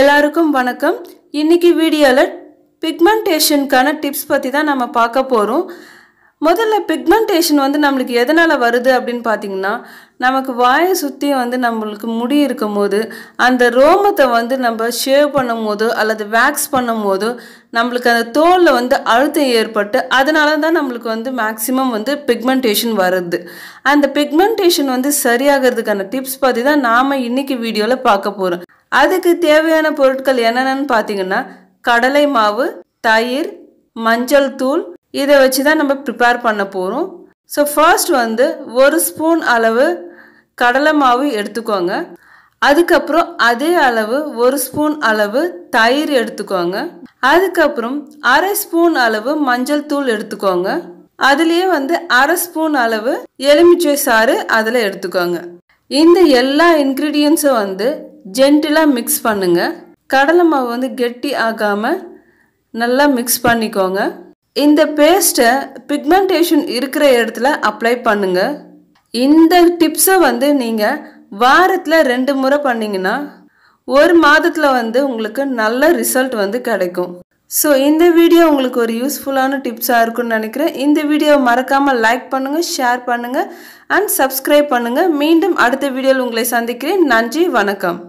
எல்லாருக்கும் வணக்கம் இன்றைக்கி வீடியோவில் பிக்மெண்டேஷனுக்கான டிப்ஸ் பற்றி தான் நம்ம பார்க்க போகிறோம் முதல்ல பிக்மெண்டேஷன் வந்து நம்மளுக்கு எதனால் வருது அப்படின்னு பார்த்திங்கன்னா நமக்கு வாயை சுற்றி வந்து நம்மளுக்கு முடி இருக்கும் போது அந்த ரோமத்தை வந்து நம்ம ஷேவ் பண்ணும் போது அல்லது வேக்ஸ் பண்ணும் போது நம்மளுக்கு அந்த தோலில் வந்து அழுத்தம் ஏற்பட்டு அதனால தான் நம்மளுக்கு வந்து மேக்ஸிமம் வந்து பிக்மெண்டேஷன் வருது அந்த பிக்மெண்டேஷன் வந்து சரியாகிறதுக்கான டிப்ஸ் பற்றி தான் நாம் இன்றைக்கி வீடியோவில் பார்க்க போகிறோம் அதுக்கு தேவையான பொருட்கள் என்னென்னு பார்த்தீங்கன்னா கடலை மாவு தயிர் மஞ்சள் தூள் இதை வச்சு தான் நம்ம ப்ரிப்பேர் பண்ண போகிறோம் ஸோ ஃபர்ஸ்ட் வந்து ஒரு ஸ்பூன் அளவு கடலை மாவு எடுத்துக்கோங்க அதுக்கப்புறம் அதே அளவு ஒரு ஸ்பூன் அளவு தயிர் எடுத்துக்கோங்க அதுக்கப்புறம் அரை ஸ்பூன் அளவு மஞ்சள் தூள் எடுத்துக்கோங்க அதுலேயே வந்து அரை ஸ்பூன் அளவு எலுமிச்சை சாறு அதில் எடுத்துக்கோங்க இந்த எல்லா இன்க்ரீடியன்ஸும் வந்து ஜென்டிலாக மிக்ஸ் பண்ணுங்கள் கடலை மாவு வந்து கெட்டி ஆகாமல் நல்லா மிக்ஸ் பண்ணிக்கோங்க இந்த பேஸ்ட்டை பிக்மெண்டேஷன் இருக்கிற இடத்துல அப்ளை பண்ணுங்கள் இந்த டிப்ஸை வந்து நீங்கள் வாரத்தில் ரெண்டு முறை பண்ணிங்கன்னா ஒரு மாதத்தில் வந்து உங்களுக்கு நல்ல ரிசல்ட் வந்து கிடைக்கும் ஸோ இந்த வீடியோ உங்களுக்கு ஒரு யூஸ்ஃபுல்லான டிப்ஸாக இருக்கும்னு நினைக்கிறேன் இந்த வீடியோவை மறக்காமல் லைக் பண்ணுங்கள் ஷேர் பண்ணுங்கள் அண்ட் சப்ஸ்கிரைப் பண்ணுங்கள் மீண்டும் அடுத்த வீடியோவில் உங்களை சந்திக்கிறேன் நன்றி வணக்கம்